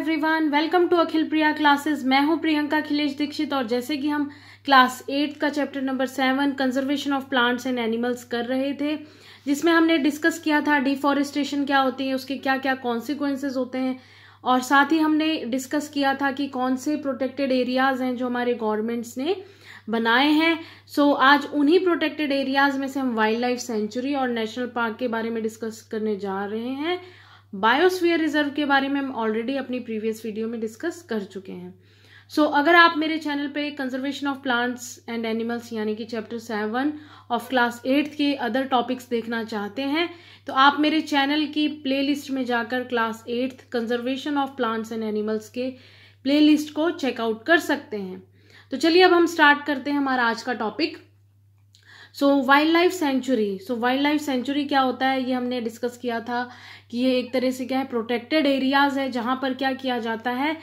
everyone welcome to Akhil Priya classes मैं हूं प्रियंका अखिलेश दीक्षित और जैसे कि हम क्लास एट का chapter number seven conservation of plants and animals कर रहे थे जिसमें हमने डिस्कस किया था डिफॉरेस्टेशन क्या होती है उसके क्या क्या कॉन्सिक्वेंसेज होते हैं और साथ ही हमने डिस्कस किया था कि कौन से प्रोटेक्टेड एरियाज हैं जो हमारे गवर्नमेंट्स ने बनाए हैं सो so, आज उन्हीं प्रोटेक्टेड एरियाज में से हम वाइल्ड लाइफ सेंचुरी और नेशनल पार्क के बारे में डिस्कस करने जा रहे हैं बायोस्फीयर रिजर्व के बारे में हम ऑलरेडी अपनी प्रीवियस वीडियो में डिस्कस कर चुके हैं सो so, अगर आप मेरे चैनल पे conservation of plants and animals यानी कि chapter seven of class eighth के अदर टॉपिक्स देखना चाहते हैं तो आप मेरे चैनल की प्लेलिस्ट में जाकर class eighth conservation of plants and animals के प्लेलिस्ट को चेकआउट कर सकते हैं तो चलिए अब हम स्टार्ट करते हैं हमारा आज का topic so wildlife sanctuary so wildlife sanctuary क्या होता है ये हमने डिस्कस किया था कि ये एक तरह से क्या है प्रोटेक्टेड एरियाज है जहां पर क्या किया जाता है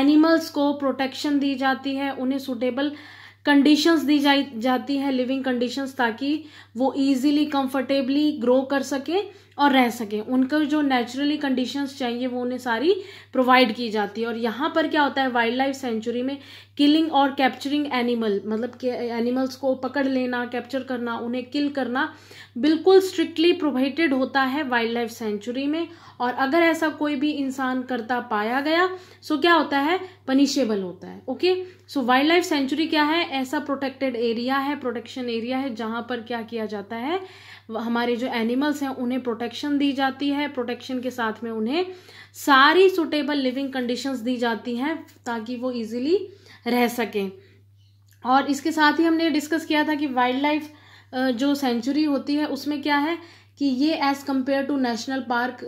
एनिमल्स को प्रोटेक्शन दी जाती है उन्हें सुटेबल कंडीशंस दी जा, जाती है लिविंग कंडीशंस ताकि वो इजीली कंफर्टेबली ग्रो कर सकें और रह सकें उनका जो नेचुरली कंडीशंस चाहिए वो उन्हें सारी प्रोवाइड की जाती है और यहाँ पर क्या होता है वाइल्ड लाइफ सेंचुरी में किलिंग और कैप्चरिंग एनिमल मतलब कि एनिमल्स को पकड़ लेना कैप्चर करना उन्हें किल करना बिल्कुल स्ट्रिक्टली प्रोवाइडेड होता है वाइल्ड लाइफ सेंचुरी में और अगर ऐसा कोई भी इंसान करता पाया गया सो क्या होता है पनिशेबल होता है okay so wildlife sanctuary क्या है ऐसा प्रोटेक्टेड एरिया है प्रोटेक्शन एरिया है जहाँ पर क्या किया जाता है हमारे जो एनिमल्स हैं उन्हें प्रोटेक्शन दी जाती है प्रोटेक्शन के साथ में उन्हें सारी सुटेबल लिविंग कंडीशंस दी जाती हैं ताकि वो इजीली रह सकें और इसके साथ ही हमने डिस्कस किया था कि वाइल्ड लाइफ जो सेंचुरी होती है उसमें क्या है कि ये as compare to national park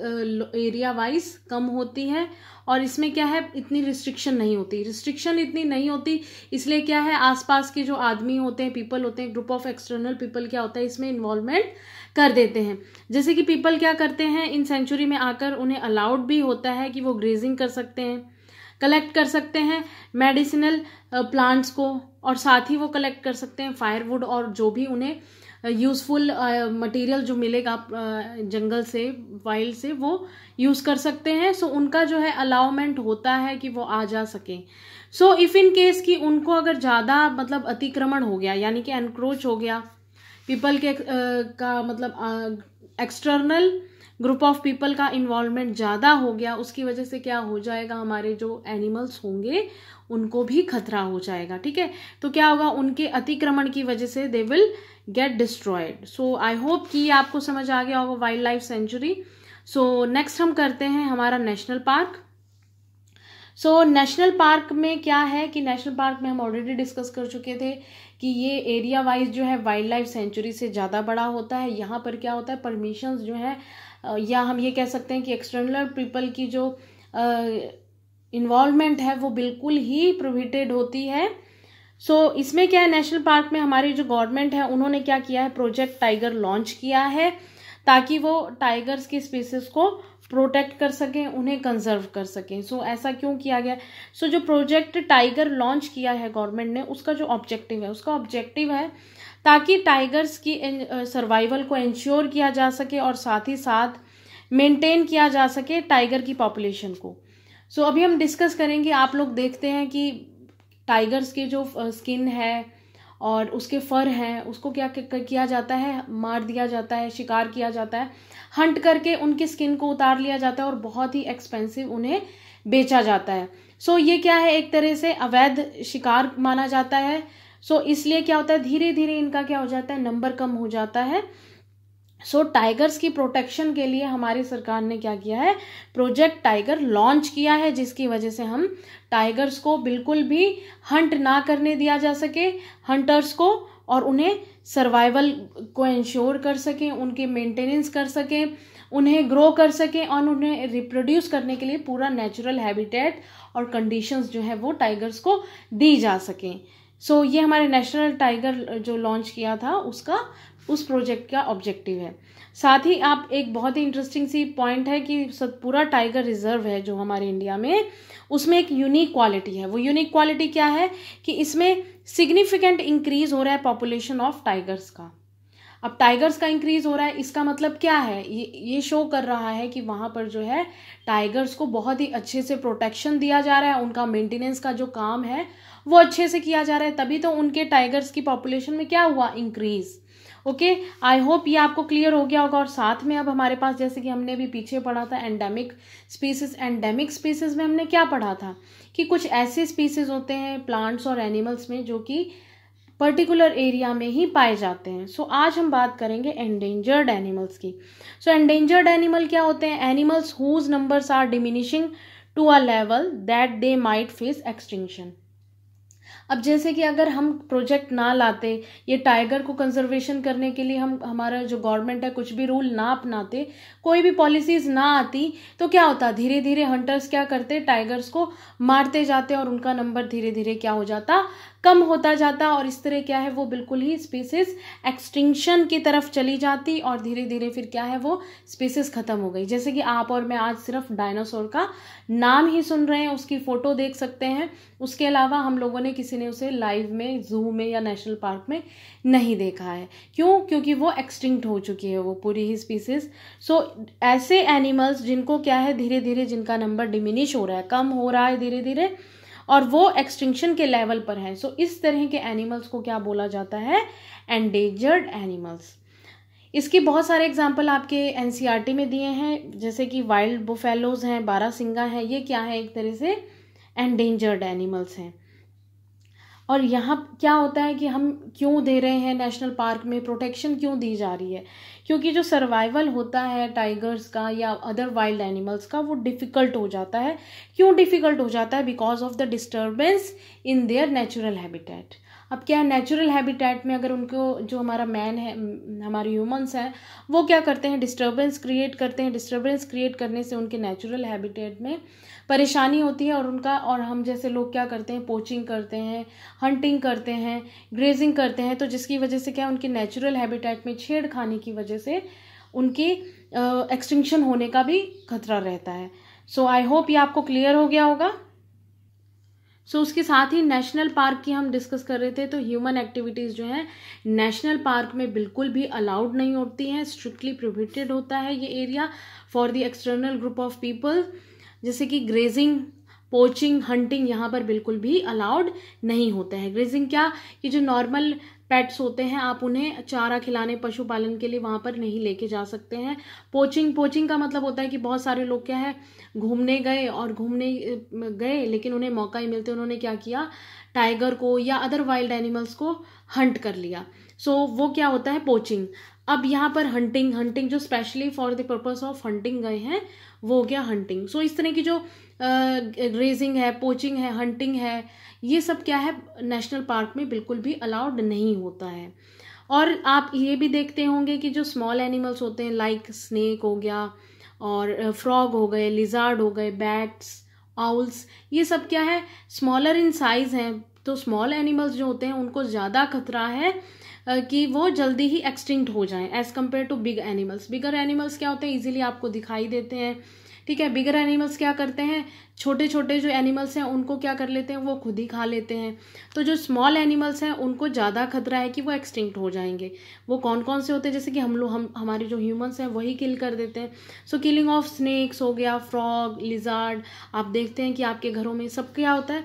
area wise कम होती है और इसमें क्या है इतनी रिस्ट्रिक्शन नहीं होती रिस्ट्रिक्शन इतनी नहीं होती इसलिए क्या है आसपास के जो आदमी होते हैं पीपल होते हैं ग्रुप ऑफ एक्सटर्नल पीपल क्या होता है इसमें इन्वॉल्वमेंट कर देते हैं जैसे कि पीपल क्या करते हैं इन सेंचुरी में आकर उन्हें अलाउड भी होता है कि वो ग्रेजिंग कर सकते हैं कलेक्ट कर सकते हैं मेडिसिनल प्लांट्स uh, को और साथ ही वो कलेक्ट कर सकते हैं फायरवुड और जो भी उन्हें यूज़फुल मटेरियल जो मिलेगा आप जंगल से वाइल्ड से वो यूज़ कर सकते हैं सो so, उनका जो है अलाउमेंट होता है कि वो आ जा सकें सो इफ़ इन केस कि उनको अगर ज़्यादा मतलब अतिक्रमण हो गया यानी कि एनक्रोच हो गया पीपल के uh, का मतलब external uh, group of people का इन्वॉल्वमेंट ज़्यादा हो गया उसकी वजह से क्या हो जाएगा हमारे जो एनिमल्स होंगे उनको भी खतरा हो जाएगा ठीक है तो क्या होगा उनके अतिक्रमण की वजह से they will get destroyed so I hope कि आपको समझ आ गया होगा wildlife sanctuary so next हम करते हैं हमारा national park so national park में क्या है कि नेशनल पार्क में हम ऑलरेडी डिस्कस कर चुके थे कि ये एरिया वाइज जो है वाइल्ड लाइफ सेंचुरी से ज़्यादा बड़ा होता है यहाँ पर क्या होता है परमिशंस जो है या हम ये कह सकते हैं कि एक्सटर्नल पीपल की जो इन्वॉल्वमेंट है वो बिल्कुल ही प्रोविटेड होती है सो so, इसमें क्या है नेशनल पार्क में हमारी जो गवर्नमेंट है उन्होंने क्या किया है प्रोजेक्ट टाइगर लॉन्च किया है ताकि वो टाइगर्स की स्पीसीज को प्रोटेक्ट कर सकें उन्हें कंजर्व कर सकें सो so, ऐसा क्यों किया गया सो so, जो प्रोजेक्ट टाइगर लॉन्च किया है गवर्नमेंट ने उसका जो ऑब्जेक्टिव है उसका ऑब्जेक्टिव है ताकि टाइगर्स की सर्वाइवल को इंश्योर किया जा सके और साथ ही साथ मेंटेन किया जा सके टाइगर की पॉपुलेशन को सो so, अभी हम डिस्कस करेंगे आप लोग देखते हैं कि टाइगर्स के जो स्किन है और उसके फर हैं उसको क्या किया जाता है मार दिया जाता है शिकार किया जाता है हंट करके उनकी स्किन को उतार लिया जाता है और बहुत ही एक्सपेंसिव उन्हें बेचा जाता है सो so, ये क्या है एक तरह से अवैध शिकार माना जाता है सो so, इसलिए क्या होता है धीरे धीरे इनका क्या हो जाता है नंबर कम हो जाता है सो so, टाइगर्स की प्रोटेक्शन के लिए हमारी सरकार ने क्या किया है प्रोजेक्ट टाइगर लॉन्च किया है जिसकी वजह से हम टाइगर्स को बिल्कुल भी हंट ना करने दिया जा सके हंटर्स को और उन्हें सर्वाइवल को इंश्योर कर सकें उनके मेंटेनेंस कर सकें उन्हें ग्रो कर सकें और उन्हें रिप्रोड्यूस करने के लिए पूरा नेचुरल हैबिटेट और कंडीशंस जो है वो टाइगर्स को दी जा सकें सो so, ये हमारे नेशनल टाइगर जो लॉन्च किया था उसका उस प्रोजेक्ट का ऑब्जेक्टिव है साथ ही आप एक बहुत ही इंटरेस्टिंग सी पॉइंट है कि सतपुरा टाइगर रिजर्व है जो हमारे इंडिया में उसमें एक यूनिक क्वालिटी है वो यूनिक क्वालिटी क्या है कि इसमें सिग्निफिकेंट इंक्रीज हो रहा है पॉपुलेशन ऑफ टाइगर्स का अब टाइगर्स का इंक्रीज हो रहा है इसका मतलब क्या है ये ये शो कर रहा है कि वहाँ पर जो है टाइगर्स को बहुत ही अच्छे से प्रोटेक्शन दिया जा रहा है उनका मेंटेनेंस का जो काम है वो अच्छे से किया जा रहा है तभी तो उनके टाइगर्स की पॉपुलेशन में क्या हुआ इंक्रीज़ ओके आई होप ये आपको क्लियर हो गया होगा और साथ में अब हमारे पास जैसे कि हमने भी पीछे पढ़ा था एंडेमिक स्पीसीज एंडेमिक स्पीसीज में हमने क्या पढ़ा था कि कुछ ऐसे स्पीसीज होते हैं प्लांट्स और एनिमल्स में जो कि पर्टिकुलर एरिया में ही पाए जाते हैं सो so, आज हम बात करेंगे एंडेंजर्ड एनिमल्स की सो एंडेंजर्ड एनिमल क्या होते हैं animals whose numbers are diminishing to a level that they might face extinction अब जैसे कि अगर हम प्रोजेक्ट ना लाते ये टाइगर को कंजर्वेशन करने के लिए हम हमारा जो गवर्नमेंट है कुछ भी रूल ना अपनाते कोई भी पॉलिसीज ना आती तो क्या होता धीरे धीरे हंटर्स क्या करते टाइगर्स को मारते जाते और उनका नंबर धीरे धीरे क्या हो जाता कम होता जाता और इस तरह क्या है वो बिल्कुल ही स्पीसीज एक्सटिंक्शन की तरफ चली जाती और धीरे धीरे फिर क्या है वो स्पीसीज ख़त्म हो गई जैसे कि आप और मैं आज सिर्फ डायनासोर का नाम ही सुन रहे हैं उसकी फ़ोटो देख सकते हैं उसके अलावा हम लोगों ने किसी ने उसे लाइव में जू में या नेशनल पार्क में नहीं देखा है क्यों क्योंकि वो एक्सटिंक्ट हो चुकी है वो पूरी ही स्पीसीज सो ऐसे एनिमल्स जिनको क्या है धीरे धीरे जिनका नंबर डिमिनिश हो रहा है कम हो रहा है धीरे धीरे और वो एक्सटिंक्शन के लेवल पर हैं सो so, इस तरह के एनिमल्स को क्या बोला जाता है एंडेंजर्ड एनिमल्स इसके बहुत सारे एग्जाम्पल आपके एन e में दिए हैं जैसे कि वाइल्ड बुफेलोज हैं बारा सिंगा हैं ये क्या है एक तरह से एंडेंजर्ड एनिमल्स हैं और यहाँ क्या होता है कि हम क्यों दे रहे हैं नेशनल पार्क में प्रोटेक्शन क्यों दी जा रही है क्योंकि जो सर्वाइवल होता है टाइगर्स का या अदर वाइल्ड एनिमल्स का वो डिफ़िकल्ट हो जाता है क्यों डिफ़िकल्ट हो जाता है because of the disturbance in their natural habitat अब क्या है नेचुरल हैबिटेट में अगर उनको जो हमारा मैन है हमारे ह्यूमंस हैं वो क्या करते हैं डिस्टर्बेंस क्रिएट करते हैं डिस्टर्बेंस क्रिएट करने से उनके नेचुरल हैबिटेट में परेशानी होती है और उनका और हम जैसे लोग क्या करते हैं पोचिंग करते हैं हंटिंग करते हैं ग्रेजिंग करते हैं तो जिसकी वजह से क्या उनके नेचुरल हैबिटेट में छेड़ खाने की वजह से उनके एक्सटिंक्शन होने का भी खतरा रहता है सो आई होप ये आपको क्लियर हो गया होगा सो so, उसके साथ ही नेशनल पार्क की हम डिस्कस कर रहे थे तो ह्यूमन एक्टिविटीज़ जो हैं नेशनल पार्क में बिल्कुल भी अलाउड नहीं होती हैं स्ट्रिक्टली प्रोहिबिटेड होता है ये area for the external group of people जैसे कि ग्रेजिंग पोचिंग हंटिंग यहाँ पर बिल्कुल भी अलाउड नहीं होते हैं ग्रेजिंग क्या कि जो नॉर्मल पेट्स होते हैं आप उन्हें चारा खिलाने पशुपालन के लिए वहाँ पर नहीं लेके जा सकते हैं पोचिंग पोचिंग का मतलब होता है कि बहुत सारे लोग क्या है घूमने गए और घूमने गए लेकिन उन्हें मौका ही मिलते उन्होंने क्या किया टाइगर को या अदर वाइल्ड एनिमल्स को हंट कर लिया सो so, वो क्या होता है पोचिंग अब यहाँ पर हंटिंग हंटिंग जो specially for the purpose of hunting गए हैं वो हो गया हंटिंग सो so, इस तरह की जो रेजिंग है पोचिंग है हंटिंग है ये सब क्या है नेशनल पार्क में बिल्कुल भी अलाउड नहीं होता है और आप ये भी देखते होंगे कि जो स्मॉल एनिमल्स होते हैं लाइक स्नेक हो गया और फ्रॉग हो गए लिजार्ड हो गए बैट्स आउल्स ये सब क्या है स्मॉलर इन साइज़ हैं तो स्मॉल एनिमल्स जो होते हैं उनको ज़्यादा खतरा है कि वो जल्दी ही एक्सटिंक्ट हो जाएं as compare to big animals bigger animals क्या होते हैं इजीली आपको दिखाई देते हैं ठीक है बिगर एनिमल्स क्या करते हैं छोटे छोटे जो एनिमल्स हैं उनको क्या कर लेते हैं वो खुद ही खा लेते हैं तो जो स्मॉल एनिमल्स हैं उनको ज़्यादा खतरा है कि वो एक्सटिंक्ट हो जाएंगे वो कौन कौन से होते हैं जैसे कि हम लोग हम हमारे जो ह्यूमंस हैं वही किल कर देते हैं सो किलिंग ऑफ स्नैक्स हो गया फ्रॉग लिजार्ड आप देखते हैं कि आपके घरों में सब क्या होता है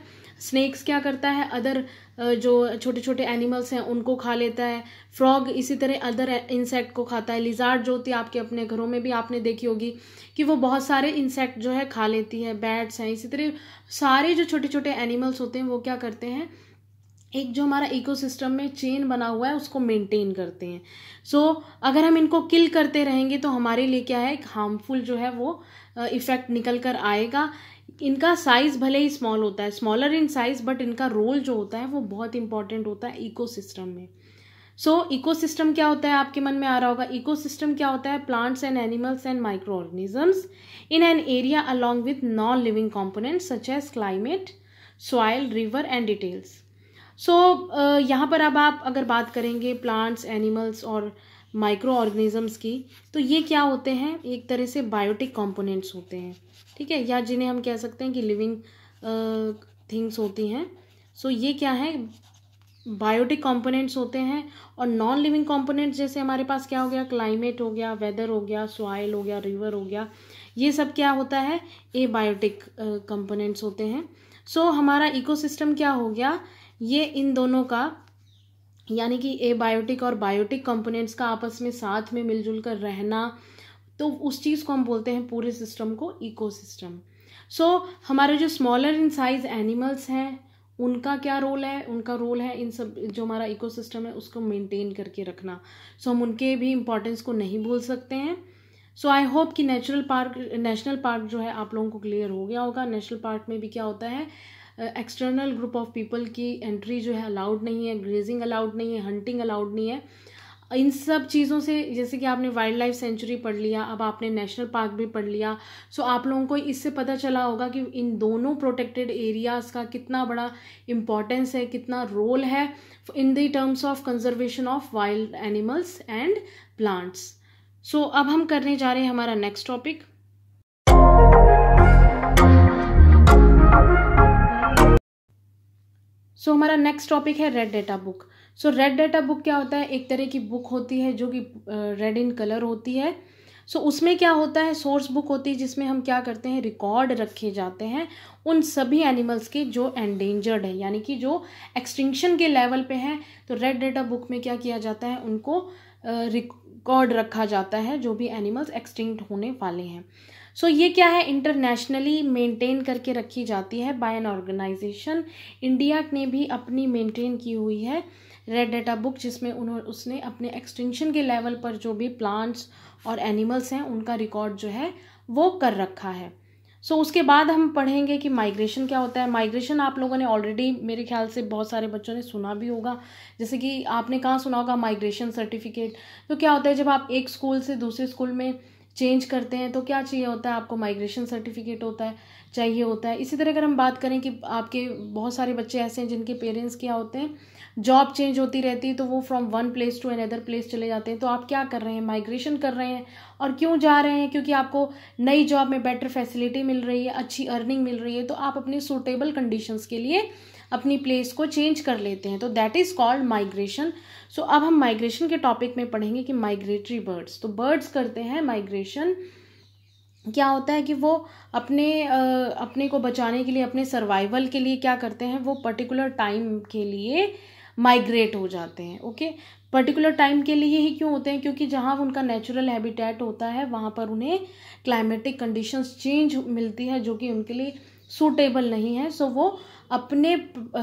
स्नैक्स क्या करता है अदर जो छोटे छोटे एनिमल्स हैं उनको खा लेता है फ्रॉग इसी तरह अदर इंसेक्ट को खाता है लिजार्ड जो होती है आपके अपने घरों में भी आपने देखी होगी कि वो बहुत सारे इंसेक्ट जो है खा लेती है बैट्स हैं इसी तरह सारे जो छोटे छोटे एनिमल्स होते हैं वो क्या करते हैं एक जो हमारा इकोसिस्टम में चेन बना हुआ है उसको मेंटेन करते हैं सो so, अगर हम इनको किल करते रहेंगे तो हमारे लिए क्या है एक हार्मफुल जो है वो इफ़ेक्ट निकल कर आएगा इनका साइज़ भले ही स्मॉल होता है स्मॉलर इन साइज़ बट इनका रोल जो होता है वो बहुत इंपॉर्टेंट होता है इकोसिस्टम में सो so, इकोसिस्टम क्या होता है आपके मन में आ रहा होगा इकोसिस्टम क्या होता है plants and animals and microorganisms in an area along with non living component such as climate soil river and details so यहाँ पर अब आप अगर बात करेंगे प्लांट्स एनिमल्स और uh, माइक्रो ऑर्गेनिज़म्स की तो ये क्या होते हैं एक तरह से बायोटिक कंपोनेंट्स होते हैं ठीक है या जिन्हें हम कह सकते हैं कि लिविंग थिंग्स होती हैं सो so, ये क्या है बायोटिक कंपोनेंट्स होते हैं और नॉन लिविंग कंपोनेंट्स जैसे हमारे पास क्या हो गया क्लाइमेट हो गया वेदर हो गया सॉइल हो गया रिवर हो गया ये सब क्या होता है ए बायोटिक कंपोनेंट्स होते हैं सो so, हमारा इकोसिस्टम क्या हो गया ये इन दोनों का यानी कि एबायोटिक और बायोटिक कंपोनेंट्स का आपस में साथ में मिलजुल कर रहना तो उस चीज़ को हम बोलते हैं पूरे सिस्टम को इकोसिस्टम सो so, हमारे जो स्मॉलर इन साइज एनिमल्स हैं उनका क्या रोल है उनका रोल है इन सब जो हमारा इकोसिस्टम है उसको मेंटेन करके रखना सो so, हम उनके भी इम्पोर्टेंस को नहीं भूल सकते हैं सो आई होप कि नेचुरल पार्क नेशनल पार्क जो है आप लोगों को क्लियर हो गया होगा नेशनल पार्क में भी क्या होता है एक्सटर्नल ग्रुप ऑफ पीपल की एंट्री जो है अलाउड नहीं है ग्रेजिंग अलाउड नहीं है हंटिंग अलाउड नहीं है इन सब चीज़ों से जैसे कि आपने वाइल्ड लाइफ सेंचुरी पढ़ लिया अब आपने नेशनल पार्क भी पढ़ लिया सो आप लोगों को इससे पता चला होगा कि इन दोनों प्रोटेक्टेड एरियाज़ का कितना बड़ा इम्पॉर्टेंस है कितना रोल है in the terms of conservation of wild animals and plants so अब हम करने जा रहे हैं हमारा नेक्स्ट टॉपिक सो हमारा नेक्स्ट टॉपिक है red data book so red data book क्या होता है एक तरह की बुक होती है जो कि रेड इन कलर होती है सो so, उसमें क्या होता है सोर्स बुक होती है जिसमें हम क्या करते हैं रिकॉर्ड रखे जाते हैं उन सभी एनिमल्स के जो एंडेंजर्ड है यानी कि जो एक्सटिंक्शन के लेवल पे हैं तो रेड डेटा बुक में क्या किया जाता है उनको रिकॉर्ड रखा जाता है जो भी एनिमल्स एक्सटिंक्ट होने वाले हैं सो so, ये क्या है इंटरनेशनली मेंटेन करके रखी जाती है बाय एन ऑर्गेनाइजेशन इंडिया ने भी अपनी मेंटेन की हुई है रेड डेटा बुक जिसमें उन्होंने उसने अपने एक्सटेंशन के लेवल पर जो भी प्लांट्स और एनिमल्स हैं उनका रिकॉर्ड जो है वो कर रखा है सो so, उसके बाद हम पढ़ेंगे कि माइग्रेशन क्या होता है माइग्रेशन आप लोगों ने ऑलरेडी मेरे ख्याल से बहुत सारे बच्चों ने सुना भी होगा जैसे कि आपने कहाँ सुना होगा माइग्रेशन सर्टिफिकेट तो क्या होता है जब आप एक स्कूल से दूसरे स्कूल में चेंज करते हैं तो क्या चाहिए होता है आपको माइग्रेशन सर्टिफिकेट होता है चाहिए होता है इसी तरह अगर हम बात करें कि आपके बहुत सारे बच्चे ऐसे हैं जिनके पेरेंट्स क्या होते हैं जॉब चेंज होती रहती है तो वो from one place to another place चले जाते हैं तो आप क्या कर रहे हैं माइग्रेशन कर रहे हैं और क्यों जा रहे हैं क्योंकि आपको नई जॉब में बेटर फैसिलिटी मिल रही है अच्छी अर्निंग मिल रही है तो आप अपने सूटेबल कंडीशंस के लिए अपनी प्लेस को चेंज कर लेते हैं तो that is called migration so अब हम माइग्रेशन के टॉपिक में पढ़ेंगे कि माइग्रेटरी बर्ड्स तो बर्ड्स करते हैं माइग्रेशन क्या होता है कि वो अपने अपने को बचाने के लिए अपने सर्वाइवल के लिए क्या करते हैं वो पर्टिकुलर टाइम के लिए माइग्रेट हो जाते हैं ओके पर्टिकुलर टाइम के लिए ही क्यों होते हैं क्योंकि जहाँ उनका नेचुरल हैबिटेट होता है वहाँ पर उन्हें क्लाइमेटिक कंडीशंस चेंज मिलती है जो कि उनके लिए सूटेबल नहीं है सो वो अपने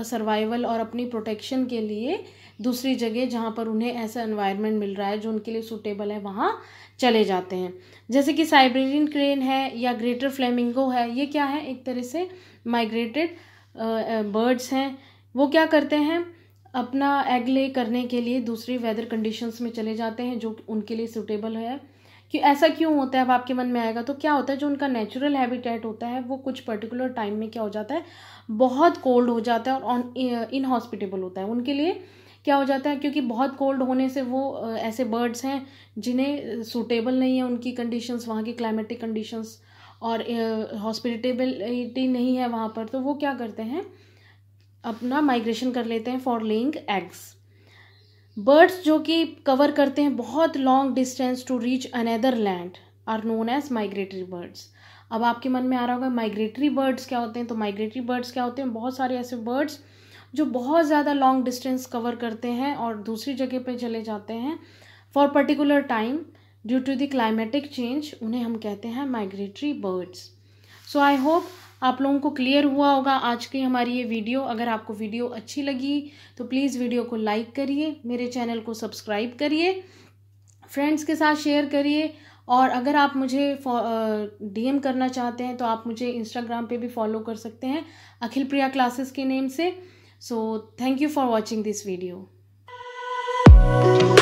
सर्वाइवल और अपनी प्रोटेक्शन के लिए दूसरी जगह जहाँ पर उन्हें ऐसा एनवायरनमेंट मिल रहा है जो उनके लिए सूटेबल है वहाँ चले जाते हैं जैसे कि साइबेरियन क्रेन है या ग्रेटर फ्लेमिंगो है ये क्या है एक तरह से माइग्रेटेड बर्ड्स हैं वो क्या करते हैं अपना एग ले करने के लिए दूसरी वेदर कंडीशंस में चले जाते हैं जो उनके लिए सूटेबल है कि ऐसा क्यों होता है अब आपके मन में आएगा तो क्या होता है जो उनका नेचुरल हैबिटेट होता है वो कुछ पर्टिकुलर टाइम में क्या हो जाता है बहुत कोल्ड हो जाता है और इनहॉस्पिटेबल eh, होता है उनके लिए क्या हो जाता है क्योंकि बहुत कोल्ड होने से वो eh, ऐसे बर्ड्स हैं जिन्हें सूटेबल eh, नहीं है उनकी कंडीशंस वहाँ की क्लाइमेटिक कंडीशंस और हॉस्पिटेबिलिटी नहीं है वहाँ पर तो वो क्या करते हैं अपना माइग्रेशन कर लेते हैं फॉर लेइंग एग्स बर्ड्स जो कि कवर करते हैं बहुत long distance to reach another land are known as migratory birds अब आपके मन में आ रहा होगा माइग्रेटरी बर्ड्स क्या होते हैं तो माइग्रेटरी बर्ड्स क्या होते हैं बहुत सारे ऐसे बर्ड्स जो बहुत ज़्यादा लॉन्ग डिस्टेंस कवर करते हैं और दूसरी जगह पे चले जाते हैं for particular time due to the climatic change उन्हें हम कहते हैं migratory birds so I hope आप लोगों को क्लियर हुआ होगा आज की हमारी ये वीडियो अगर आपको वीडियो अच्छी लगी तो प्लीज़ वीडियो को लाइक करिए मेरे चैनल को सब्सक्राइब करिए फ्रेंड्स के साथ शेयर करिए और अगर आप मुझे डीएम करना चाहते हैं तो आप मुझे इंस्टाग्राम पे भी फॉलो कर सकते हैं अखिल प्रिया क्लासेस के नेम से so thank you for watching this video